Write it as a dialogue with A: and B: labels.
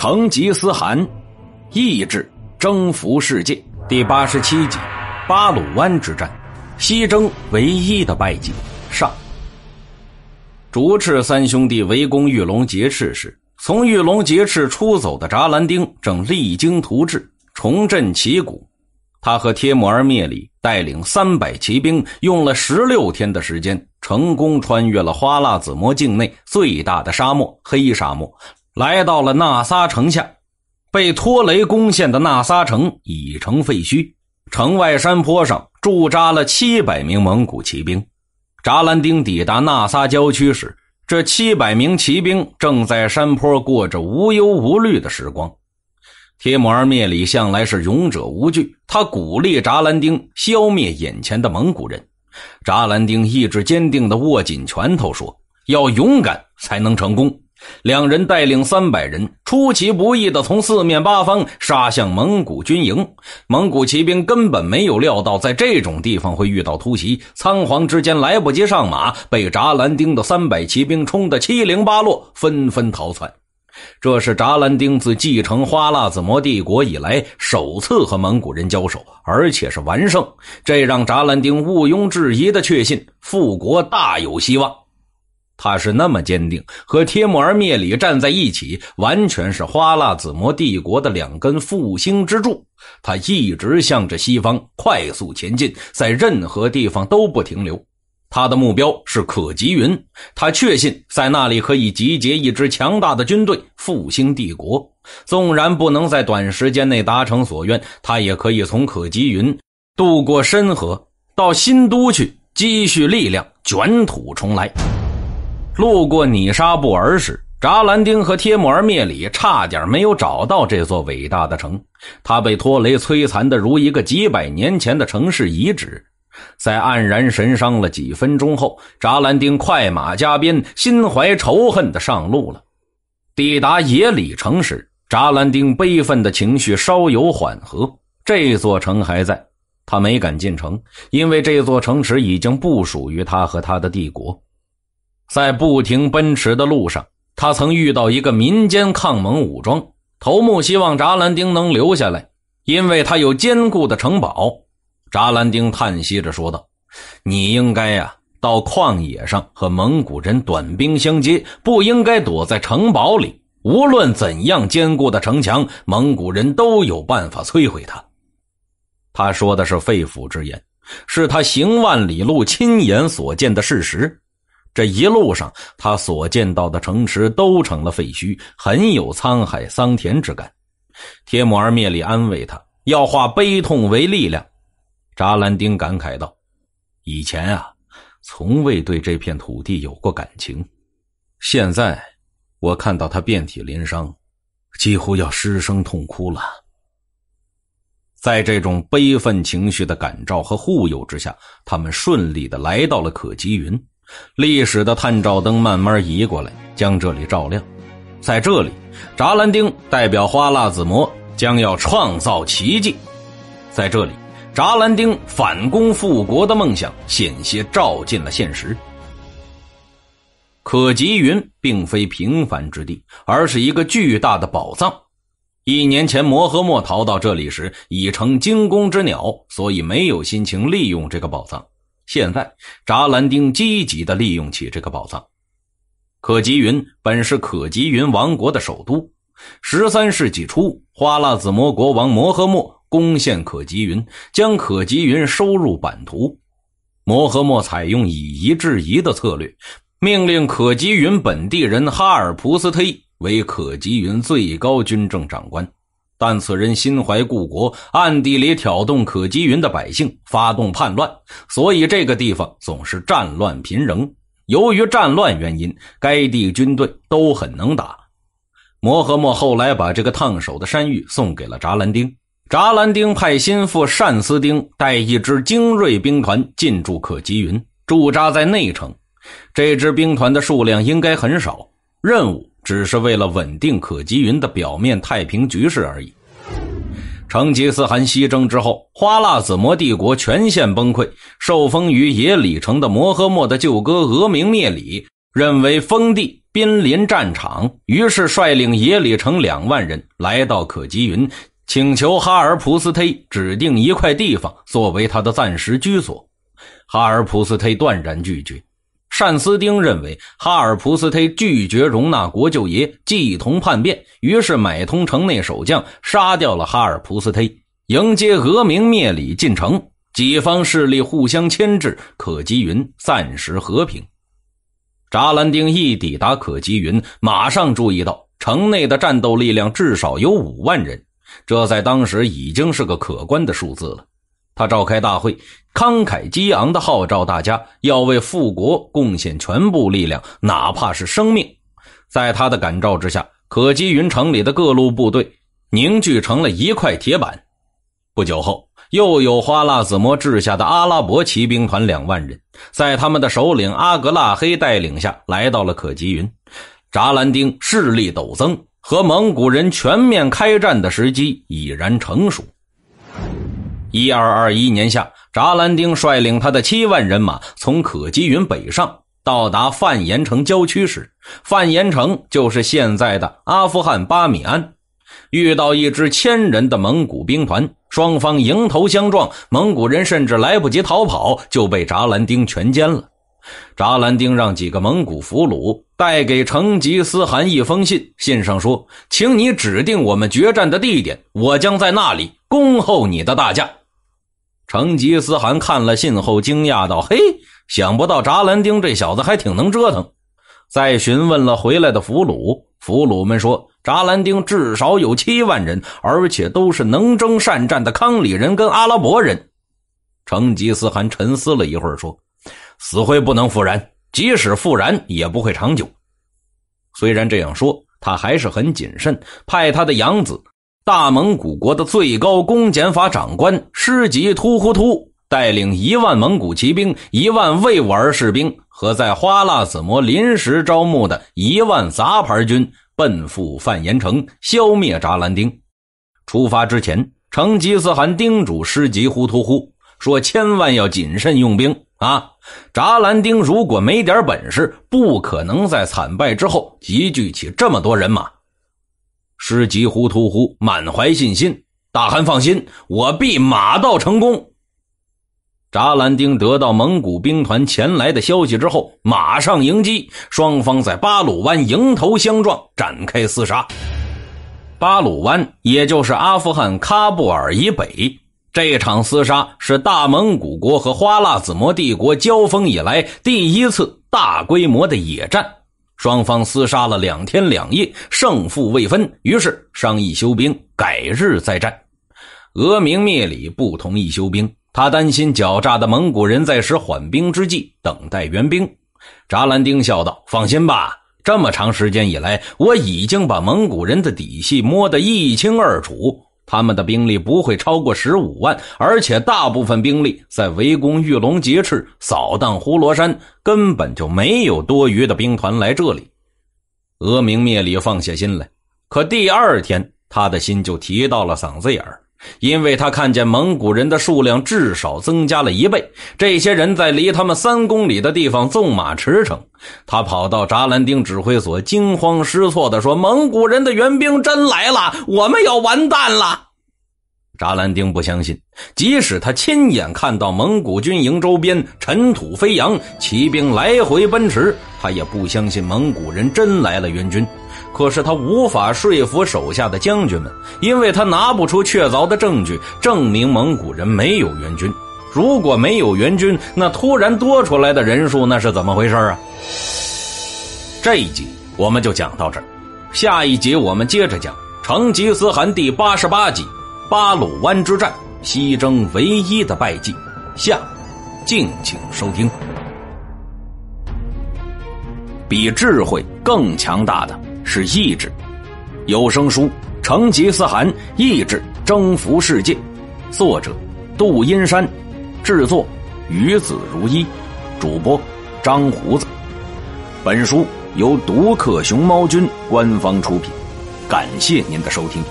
A: 成吉思汗，意志征服世界。第八十七集，巴鲁湾之战，西征唯一的败绩。上，竹赤三兄弟围攻玉龙节赤时，从玉龙节赤出走的札兰丁正励精图治，重振旗鼓。他和帖木儿灭里带领三百骑兵，用了十六天的时间，成功穿越了花剌子模境内最大的沙漠黑沙漠。来到了纳撒城下，被托雷攻陷的纳撒城已成废墟。城外山坡上驻扎了七百名蒙古骑兵。扎兰丁抵达纳撒郊区时，这七百名骑兵正在山坡过着无忧无虑的时光。铁木儿灭里向来是勇者无惧，他鼓励扎兰丁消灭眼前的蒙古人。扎兰丁意志坚定的握紧拳头说：“要勇敢才能成功。”两人带领三百人，出其不意地从四面八方杀向蒙古军营。蒙古骑兵根本没有料到在这种地方会遇到突袭，仓皇之间来不及上马，被扎兰丁的三百骑兵冲得七零八落，纷纷逃窜。这是扎兰丁自继承花剌子模帝国以来首次和蒙古人交手，而且是完胜。这让扎兰丁毋庸置疑地确信复国大有希望。他是那么坚定，和帖木儿灭里站在一起，完全是花剌子模帝国的两根复兴支柱。他一直向着西方快速前进，在任何地方都不停留。他的目标是可吉云，他确信在那里可以集结一支强大的军队，复兴帝国。纵然不能在短时间内达成所愿，他也可以从可吉云渡过深河，到新都去积蓄力量，卷土重来。路过尼沙布尔时，扎兰丁和帖木儿灭里差点没有找到这座伟大的城。他被托雷摧残的如一个几百年前的城市遗址。在黯然神伤了几分钟后，扎兰丁快马加鞭，心怀仇恨的上路了。抵达野里城时，扎兰丁悲愤的情绪稍有缓和。这座城还在，他没敢进城，因为这座城池已经不属于他和他的帝国。在不停奔驰的路上，他曾遇到一个民间抗蒙武装头目，希望札兰丁能留下来，因为他有坚固的城堡。札兰丁叹息着说道：“你应该呀，到旷野上和蒙古人短兵相接，不应该躲在城堡里。无论怎样坚固的城墙，蒙古人都有办法摧毁它。”他说的是肺腑之言，是他行万里路亲眼所见的事实。这一路上，他所见到的城池都成了废墟，很有沧海桑田之感。铁木儿灭里安慰他，要化悲痛为力量。扎兰丁感慨道：“以前啊，从未对这片土地有过感情，现在我看到他遍体鳞伤，几乎要失声痛哭了。”在这种悲愤情绪的感召和护佑之下，他们顺利的来到了可吉云。历史的探照灯慢慢移过来，将这里照亮。在这里，扎兰丁代表花剌子模将要创造奇迹。在这里，扎兰丁反攻复国的梦想险些照进了现实。可吉云并非平凡之地，而是一个巨大的宝藏。一年前，摩诃末逃到这里时，已成惊弓之鸟，所以没有心情利用这个宝藏。现在，查兰丁积极的利用起这个宝藏。可吉云本是可吉云王国的首都。十三世纪初，花剌子模国王摩诃莫攻陷可吉云，将可吉云收入版图。摩诃莫采用以夷制夷的策略，命令可吉云本地人哈尔普斯忒为可吉云最高军政长官。但此人心怀故国，暗地里挑动可吉云的百姓发动叛乱，所以这个地方总是战乱频仍。由于战乱原因，该地军队都很能打。摩诃末后来把这个烫手的山芋送给了扎兰丁，扎兰丁派心腹善思丁带一支精锐兵团进驻可吉云，驻扎在内城。这支兵团的数量应该很少，任务。只是为了稳定可吉云的表面太平局势而已。成吉思汗西征之后，花剌子模帝国全线崩溃。受封于野里城的摩诃末的舅哥额明涅里，认为封地濒临战场，于是率领野里城两万人来到可吉云，请求哈尔普斯忒指定一块地方作为他的暂时居所。哈尔普斯忒断然拒绝。单斯丁认为哈尔普斯忒拒绝容纳国舅爷继同叛变，于是买通城内守将，杀掉了哈尔普斯忒，迎接俄明灭里进城。几方势力互相牵制，可吉云暂时和平。扎兰丁一抵达可吉云，马上注意到城内的战斗力量至少有五万人，这在当时已经是个可观的数字了。他召开大会，慷慨激昂地号召大家要为复国贡献全部力量，哪怕是生命。在他的感召之下，可吉云城里的各路部队凝聚成了一块铁板。不久后，又有花剌子模治下的阿拉伯骑兵团两万人，在他们的首领阿格拉黑带领下来到了可吉云。扎兰丁势力陡增，和蒙古人全面开战的时机已然成熟。一二二一年夏，札兰丁率领他的七万人马从可吉云北上，到达范延城郊区时，范延城就是现在的阿富汗巴米安，遇到一支千人的蒙古兵团，双方迎头相撞，蒙古人甚至来不及逃跑就被札兰丁全歼了。札兰丁让几个蒙古俘虏带给成吉思汗一封信，信上说：“请你指定我们决战的地点，我将在那里恭候你的大驾。”成吉思汗看了信后惊讶道：“嘿，想不到扎兰丁这小子还挺能折腾。”再询问了回来的俘虏，俘虏们说：“扎兰丁至少有七万人，而且都是能征善战的康里人跟阿拉伯人。”成吉思汗沉思了一会儿说：“死灰不能复燃，即使复燃也不会长久。”虽然这样说，他还是很谨慎，派他的养子。大蒙古国的最高公检法长官师吉突忽突带领一万蒙古骑兵、一万未吾儿士兵和在花剌子模临时招募的一万杂牌军，奔赴范延城消灭札兰丁。出发之前，成吉思汗叮嘱师吉忽突忽说：“千万要谨慎用兵啊！札兰丁如果没点本事，不可能在惨败之后集聚起这么多人马。”师吉呼突呼满怀信心，大汗放心，我必马到成功。扎兰丁得到蒙古兵团前来的消息之后，马上迎击，双方在巴鲁湾迎头相撞，展开厮杀。巴鲁湾，也就是阿富汗喀布尔以北，这场厮杀是大蒙古国和花剌子模帝国交锋以来第一次大规模的野战。双方厮杀了两天两夜，胜负未分，于是商议休兵，改日再战。额明灭里不同意休兵，他担心狡诈的蒙古人在使缓兵之计，等待援兵。札兰丁笑道：“放心吧，这么长时间以来，我已经把蒙古人的底细摸得一清二楚。”他们的兵力不会超过十五万，而且大部分兵力在围攻玉龙、劫持、扫荡呼罗山，根本就没有多余的兵团来这里。额明灭里放下心来，可第二天他的心就提到了嗓子眼儿。因为他看见蒙古人的数量至少增加了一倍，这些人在离他们三公里的地方纵马驰骋。他跑到扎兰丁指挥所，惊慌失措地说：“蒙古人的援兵真来了，我们要完蛋了！”扎兰丁不相信，即使他亲眼看到蒙古军营周边尘土飞扬，骑兵来回奔驰，他也不相信蒙古人真来了援军。可是他无法说服手下的将军们，因为他拿不出确凿的证据证明蒙古人没有援军。如果没有援军，那突然多出来的人数那是怎么回事啊？这一集我们就讲到这儿，下一集我们接着讲成吉思汗第八十八集——巴鲁湾之战，西征唯一的败绩。下，敬请收听。比智慧更强大的。是意志，有声书《成吉思汗意志征服世界》，作者杜阴山，制作于子如一，主播张胡子。本书由独克熊猫君官方出品，感谢您的收听。